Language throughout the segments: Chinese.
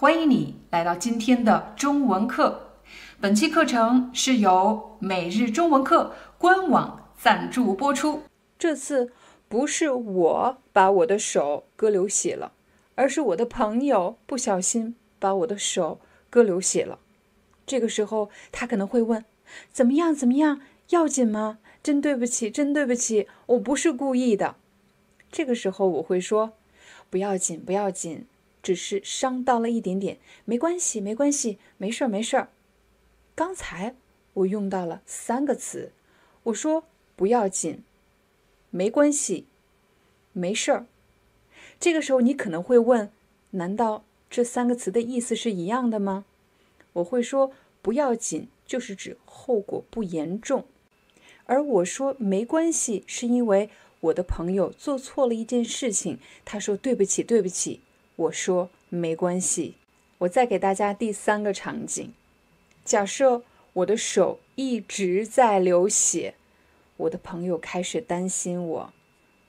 欢迎你来到今天的中文课。本期课程是由每日中文课官网赞助播出。这次不是我把我的手割流血了，而是我的朋友不小心把我的手割流血了。这个时候他可能会问：“怎么样？怎么样？要紧吗？”真对不起，真对不起，我不是故意的。这个时候我会说：“不要紧，不要紧。”只是伤到了一点点，没关系，没关系，没事儿，没事儿。刚才我用到了三个词，我说不要紧，没关系，没事儿。这个时候你可能会问：难道这三个词的意思是一样的吗？我会说，不要紧就是指后果不严重，而我说没关系是因为我的朋友做错了一件事情，他说对不起，对不起。我说没关系，我再给大家第三个场景。假设我的手一直在流血，我的朋友开始担心我。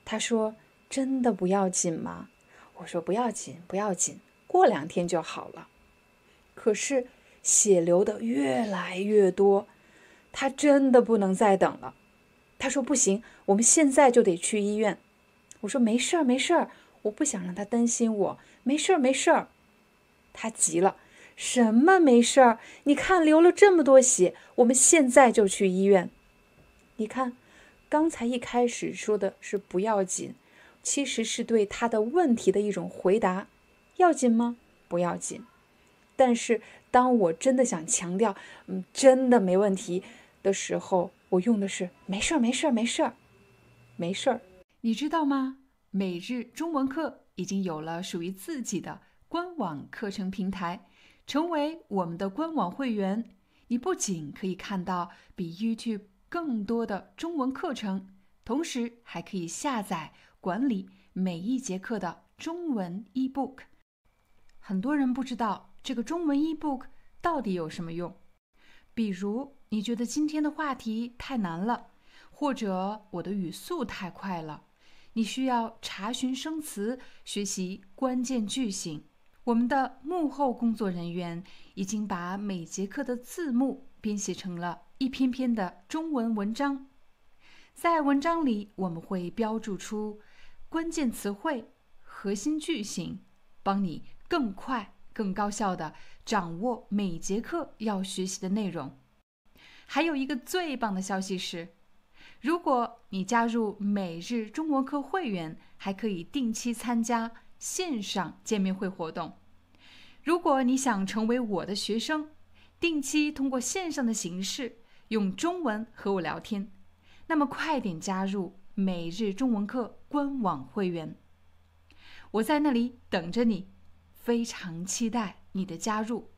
他说：“真的不要紧吗？”我说：“不要紧，不要紧，过两天就好了。”可是血流的越来越多，他真的不能再等了。他说：“不行，我们现在就得去医院。”我说：“没事儿，没事儿。”我不想让他担心，我没事儿没事儿。他急了，什么没事儿？你看流了这么多血，我们现在就去医院。你看，刚才一开始说的是不要紧，其实是对他的问题的一种回答。要紧吗？不要紧。但是当我真的想强调，嗯，真的没问题的时候，我用的是没事儿没事儿没事儿，没事儿，你知道吗？每日中文课已经有了属于自己的官网课程平台，成为我们的官网会员，你不仅可以看到比 YouTube 更多的中文课程，同时还可以下载管理每一节课的中文 eBook。很多人不知道这个中文 eBook 到底有什么用，比如你觉得今天的话题太难了，或者我的语速太快了。你需要查询生词，学习关键句型。我们的幕后工作人员已经把每节课的字幕编写成了一篇篇的中文文章，在文章里我们会标注出关键词汇、核心句型，帮你更快、更高效的掌握每节课要学习的内容。还有一个最棒的消息是。如果你加入每日中文课会员，还可以定期参加线上见面会活动。如果你想成为我的学生，定期通过线上的形式用中文和我聊天，那么快点加入每日中文课官网会员，我在那里等着你，非常期待你的加入。